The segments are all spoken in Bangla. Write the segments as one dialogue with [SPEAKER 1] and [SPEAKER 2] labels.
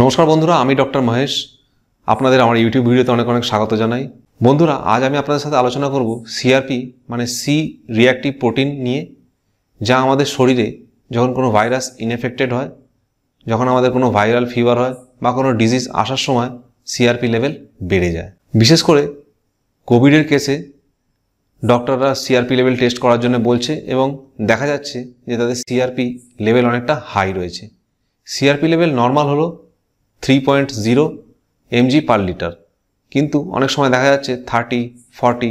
[SPEAKER 1] নমস্কার বন্ধুরা আমি ডক্টর মহেশ আপনাদের আমার ইউটিউব ভিডিওতে অনেক অনেক স্বাগত জানাই বন্ধুরা আজ আমি আপনাদের সাথে আলোচনা করব সিআরপি মানে সি রিয়াক্টিভ প্রোটিন নিয়ে যা আমাদের শরীরে যখন কোনো ভাইরাস ইনফেক্টেড হয় যখন আমাদের কোনো ভাইরাল ফিভার হয় বা কোনো ডিজিজ আসার সময় সিআরপি লেভেল বেড়ে যায় বিশেষ করে কোভিডের কেসে ডক্টররা সিআরপি লেভেল টেস্ট করার জন্য বলছে এবং দেখা যাচ্ছে যে তাদের সিআরপি লেভেল অনেকটা হাই রয়েছে সিআরপি লেভেল নর্মাল হলো three point zero mg per litre কিন্তু অনেক সময় দেখা যাচ্ছে thirty forty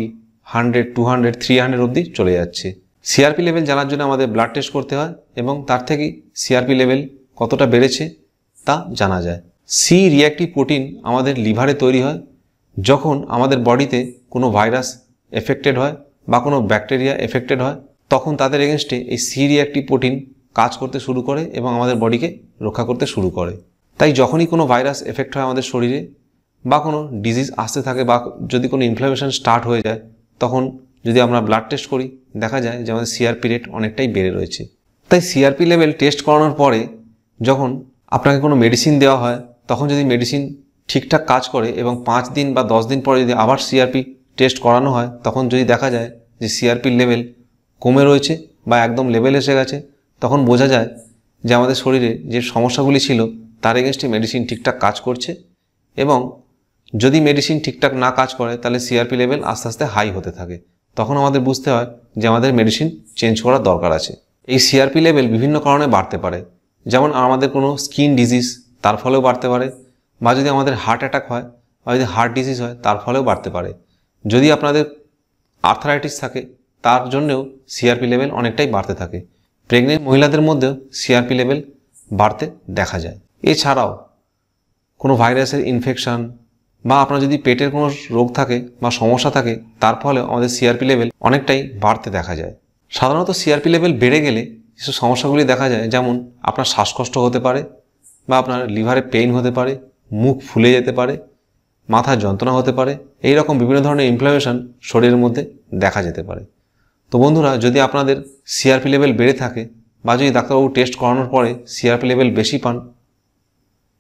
[SPEAKER 1] hundred to hundred three hundred অবধি চলে যাচ্ছে সিআরপি লেভেল জানার জন্য আমাদের ব্লাড টেস্ট করতে হয় এবং তার থেকেই সিআরপি লেভেল কতটা বেড়েছে তা জানা যায় সি রিয়াক্টিভ প্রোটিন আমাদের লিভারে তৈরি হয় যখন আমাদের বডিতে কোনো ভাইরাস এফেক্টেড হয় বা কোনো ব্যাকটেরিয়া এফেক্টেড হয় তখন তাদের এগেনস্টে এই সি রিয়াক্টিভ প্রোটিন কাজ করতে শুরু করে এবং আমাদের বডিকে রক্ষা করতে শুরু করে তাই যখনই কোনো ভাইরাস এফেক্ট হয় আমাদের শরীরে বা কোনো ডিজিজ আসতে থাকে বা যদি কোনো ইনফ্লামেশন স্টার্ট হয়ে যায় তখন যদি আমরা ব্লাড টেস্ট করি দেখা যায় যে আমাদের সিআরপি রেট অনেকটাই বেড়ে রয়েছে তাই সিআরপি লেভেল টেস্ট করানোর পরে যখন আপনাকে কোনো মেডিসিন দেওয়া হয় তখন যদি মেডিসিন ঠিকঠাক কাজ করে এবং পাঁচ দিন বা দশ দিন পরে যদি আবার সিআরপি টেস্ট করানো হয় তখন যদি দেখা যায় যে সিআরপির লেভেল কমে রয়েছে বা একদম লেভেল এসে গেছে তখন বোঝা যায় যে আমাদের শরীরে যে সমস্যাগুলি ছিল তার এগেনস্টে মেডিসিন ঠিকঠাক কাজ করছে এবং যদি মেডিসিন ঠিকঠাক না কাজ করে তাহলে সিআরপি লেভেল আস্তে আস্তে হাই হতে থাকে তখন আমাদের বুঝতে হয় যে আমাদের মেডিসিন চেঞ্জ করার দরকার আছে এই সিআরপি লেভেল বিভিন্ন কারণে বাড়তে পারে যেমন আমাদের কোনো স্কিন ডিজিজ তার ফলেও বাড়তে পারে বা যদি আমাদের হার্ট অ্যাটাক হয় বা যদি হার্ট ডিজিজ হয় তার ফলেও বাড়তে পারে যদি আপনাদের আর্থারাইটিস থাকে তার জন্যেও সিআরপি লেভেল অনেকটাই বাড়তে থাকে প্রেগনেন্ট মহিলাদের মধ্যেও সিআরপি লেভেল বাড়তে দেখা যায় এছাড়াও কোনো ভাইরাসের ইনফেকশান বা আপনার যদি পেটের কোনো রোগ থাকে বা সমস্যা থাকে তার ফলে আমাদের সিআরপি লেভেল অনেকটাই বাড়তে দেখা যায় সাধারণত সিআরপি লেভেল বেড়ে গেলে কিছু সমস্যাগুলি দেখা যায় যেমন আপনার শ্বাসকষ্ট হতে পারে বা আপনার লিভারে পেইন হতে পারে মুখ ফুলে যেতে পারে মাথা যন্ত্রণা হতে পারে এই রকম বিভিন্ন ধরনের ইনফ্লামেশন শরীরের মধ্যে দেখা যেতে পারে তো বন্ধুরা যদি আপনাদের সিআরপি লেভেল বেড়ে থাকে বা যদি ডাক্তারবাবু টেস্ট করানোর পরে সিআরপি লেভেল বেশি পান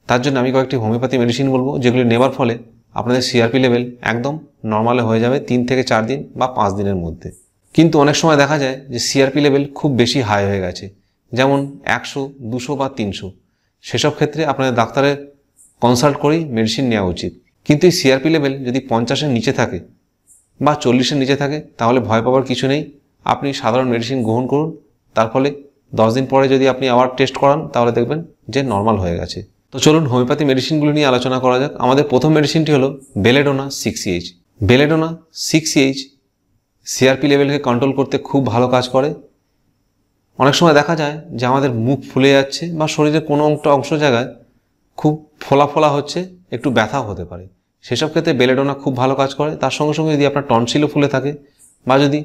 [SPEAKER 1] তার জন্য আমি কয়েকটি হোমিওপ্যাথি মেডিসিন বলবো যেগুলি নেওয়ার ফলে আপনাদের সিআরপি লেভেল একদম নর্মালে হয়ে যাবে তিন থেকে চার দিন বা পাঁচ দিনের মধ্যে কিন্তু অনেক সময় দেখা যায় যে সিআরপি লেভেল খুব বেশি হাই হয়ে গেছে যেমন একশো দুশো বা তিনশো সেসব ক্ষেত্রে আপনাদের ডাক্তারের কনসাল্ট করেই মেডিসিন নেওয়া উচিত কিন্তু এই সিআরপি লেভেল যদি পঞ্চাশের নিচে থাকে বা চল্লিশের নিচে থাকে তাহলে ভয় পাওয়ার কিছু নেই আপনি সাধারণ মেডিসিন গ্রহণ করুন তার ফলে দশ দিন পরে যদি আপনি আবার টেস্ট করান তাহলে দেখবেন যে নর্মাল হয়ে গেছে তো চলুন হোমিওপ্যাথি মেডিসিনগুলো নিয়ে আলোচনা করা যাক আমাদের প্রথম মেডিসিনটি হলো belladonna six H belladonna six H CRP লেভেলকে কন্ট্রোল করতে খুব ভালো কাজ করে অনেক সময় দেখা যায় যে আমাদের মুখ ফুলে যাচ্ছে বা শরীরের কোনো একটা অংশ জায়গায় খুব ফোলা ফোলা হচ্ছে একটু ব্যথাও হতে পারে সেসব ক্ষেত্রে বেলেডোনা খুব ভালো কাজ করে তার সঙ্গে সঙ্গে যদি আপনার টনসিলও ফুলে থাকে বা যদি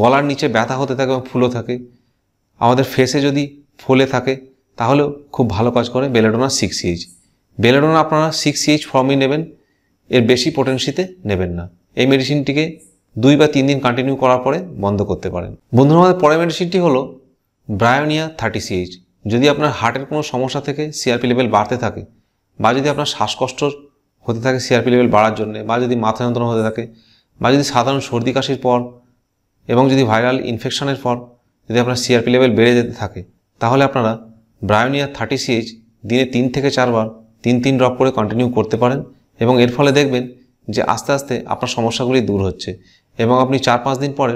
[SPEAKER 1] গলার নিচে ব্যথা হতে থাকে বা ফুলো থাকে আমাদের ফেসে যদি ফুলে থাকে তাহলেও খুব ভালো কাজ করে বেলেডোনা সিক্স এইচ বেলেডোনা আপনারা সিক্স এইচ ফর্মই নেবেন এর বেশি পোটেন্সিতে নেবেন না এই মেডিসিনটিকে দুই বা তিন দিন কন্টিনিউ করার পরে বন্ধ করতে পারেন বন্ধুরা আমাদের পরের মেডিসিনটি হলো ব্রায়োনিয়া থার্টি সিএইচ যদি আপনার হার্টের কোনো সমস্যা থেকে সিআরপি লেভেল বাড়তে থাকে বা যদি আপনার শ্বাসকষ্ট হতে থাকে সিআরপি লেভেল বাড়ার জন্য বা যদি মাথা যন্ত্রণা হতে থাকে বা যদি সাধারণ সর্দি কাশির পর এবং যদি ভাইরাল ইনফেকশনের পর যদি আপনার সিআরপি লেভেল বেড়ে যেতে থাকে তাহলে আপনারা ব্রায়োনিয়া থার্টি সিএইচ দিনে তিন থেকে চারবার তিন তিন ড্রপ করে কন্টিনিউ করতে পারেন এবং এর ফলে দেখবেন যে আস্তে আস্তে আপনার সমস্যাগুলি দূর হচ্ছে এবং আপনি চার পাঁচ দিন পরে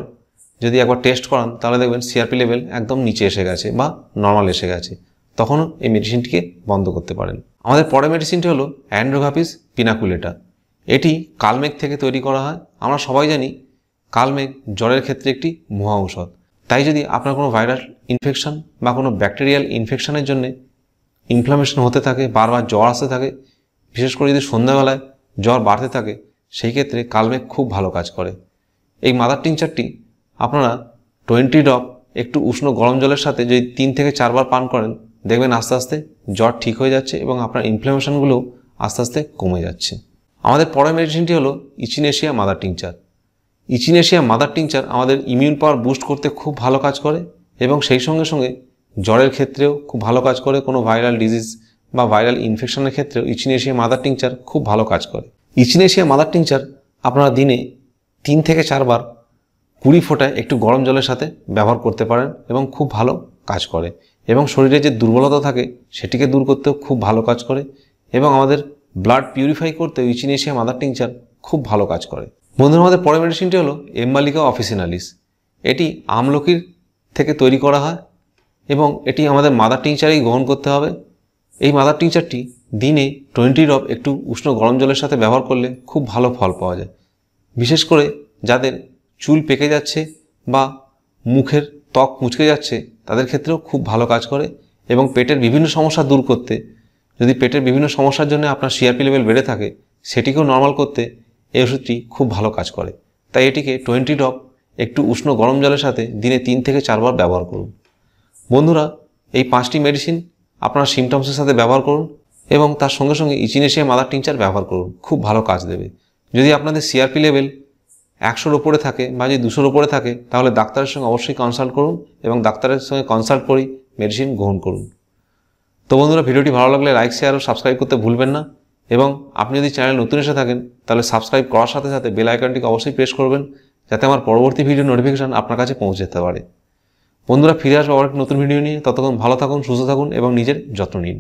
[SPEAKER 1] যদি একবার টেস্ট করান তাহলে দেখবেন সিআরপি লেভেল একদম নিচে এসে গেছে বা নর্মাল এসে গেছে তখনও এই মেডিসিনটিকে বন্ধ করতে পারেন আমাদের পরের মেডিসিনটি হলো অ্যান্ড্রোঘাপিস পিনাকুলেটা এটি কালমেঘ থেকে তৈরি করা হয় আমরা সবাই জানি কালমেঘ জ্বরের ক্ষেত্রে একটি মহা ঔষধ তাই যদি আপনার কোনো ভাইরাল ইনফেকশান বা কোনো ব্যাকটেরিয়াল ইনফেকশানের জন্য ইনফ্লামেশন হতে থাকে বারবার জ্বর আসতে থাকে বিশেষ করে যদি সন্ধ্যাবেলায় জ্বর বাড়তে থাকে সেই ক্ষেত্রে কালমেঘ খুব ভালো কাজ করে এই মাদার টিংচারটি আপনারা টোয়েন্টি ডপ একটু উষ্ণ গরম জলের সাথে যদি তিন থেকে চারবার পান করেন দেখবেন আস্তে আস্তে জ্বর ঠিক হয়ে যাচ্ছে এবং আপনার ইনফ্লামেশনগুলো আস্তে আস্তে কমে যাচ্ছে আমাদের পরের মেডিসিনটি হলো echinacea mother tincture echinacea mother tincture আমাদের ইমিউন পাওয়ার বুস্ট করতে খুব ভালো কাজ করে এবং সেই সঙ্গে সঙ্গে জ্বরের ক্ষেত্রেও খুব ভালো কাজ করে কোনো ভাইরাল ডিজিজ বা ভাইরাল ইনফেকশনের ক্ষেত্রেও ইচিনেশিয়া মাদার টিংচার খুব ভালো কাজ করে ইচিনেশিয়া মাদার টিংচার আপনারা দিনে তিন থেকে চারবার কুড়ি ফোঁটায় একটু গরম জলের সাথে ব্যবহার করতে পারেন এবং খুব ভালো কাজ করে এবং শরীরে যে দুর্বলতা থাকে সেটিকে দূর করতেও খুব ভালো কাজ করে এবং আমাদের ব্লাড পিউরিফাই করতে ইচিনেশিয়া মাদার টিংচার খুব ভালো কাজ করে বন্ধুর আমাদের পরের মেডিসিনটি হলো এম্বালিকা অফিসিনালিস এটি আমলকির থেকে তৈরি করা হয় এবং এটি আমাদের মাদার টিংচারেই গ্রহণ করতে হবে এই মাদার টিংচারটি দিনে টোয়েন্টি ড্রপ একটু উষ্ণ গরম জলের সাথে ব্যবহার করলে খুব ভালো ফল পাওয়া যায় বিশেষ করে যাদের চুল পেকে যাচ্ছে বা মুখের ত্বক মুচকে যাচ্ছে তাদের ক্ষেত্রেও খুব ভালো কাজ করে এবং পেটের বিভিন্ন সমস্যা দূর করতে যদি পেটের বিভিন্ন সমস্যার জন্য আপনার সিআরপি লেভেল বেড়ে থাকে সেটিকেও নর্মাল করতে এই ওষুধটি খুব ভালো কাজ করে তাই এটিকে টোয়েন্টি ড্রপ একটু উষ্ণ গরম জলের সাথে দিনে তিন থেকে চারবার ব্যবহার করুন বন্ধুরা এই পাঁচটি মেডিসিন আপনার সিমটমসের সাথে ব্যবহার করুন এবং তার সঙ্গে সঙ্গে ইচিনেশিয়া মাদার টিংচার ব্যবহার করুন খুব ভালো কাজ দেবে যদি আপনাদের সিআরপি লেভেল একশোর ওপরে থাকে বা যদি দুশোর ওপরে থাকে তাহলে ডাক্তারের সঙ্গে অবশ্যই কনসাল্ট করুন এবং ডাক্তারের সঙ্গে কনসাল্ট করেই মেডিসিন গ্রহণ করুন তো বন্ধুরা ভিডিওটি ভালো লাগলে লাইক শেয়ার ও সাবস্ক্রাইব করতে ভুলবেন না এবং আপনি যদি চ্যানেল নতুন এসে থাকেন তাহলে সাবস্ক্রাইব করার সাথে সাথে বেল আইকনটিকে অবশ্যই প্রেস করবেন যাতে আমার পরবর্তী ভিডিও নোটিফিকেশান আপনার কাছে পৌঁছে যেতে পারে বন্ধুরা ফিরে আসবো আবার একটি নতুন ভিডিও নিয়ে ততক্ষণ ভালো থাকুন সুস্থ থাকুন এবং নিজের যত্ন নিন